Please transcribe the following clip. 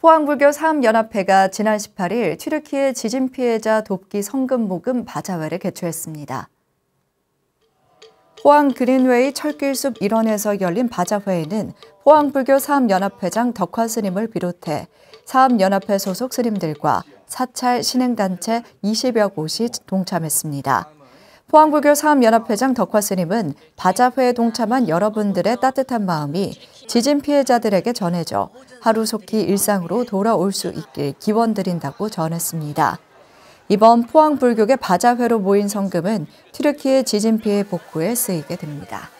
포항불교 사업연합회가 지난 18일 튀르키의 지진 피해자 돕기 성금 모금 바자회를 개최했습니다. 포항 그린웨이 철길숲 일원에서 열린 바자회에는 포항불교 사암연합회장 덕화 스님을 비롯해 사암연합회 소속 스님들과 사찰 신행단체 20여 곳이 동참했습니다. 포항불교 사암연합회장 덕화 스님은 바자회에 동참한 여러분들의 따뜻한 마음이 지진 피해자들에게 전해져 하루속히 일상으로 돌아올 수 있길 기원드린다고 전했습니다. 이번 포항불교계 바자회로 모인 성금은 튀르키예 지진 피해 복구에 쓰이게 됩니다.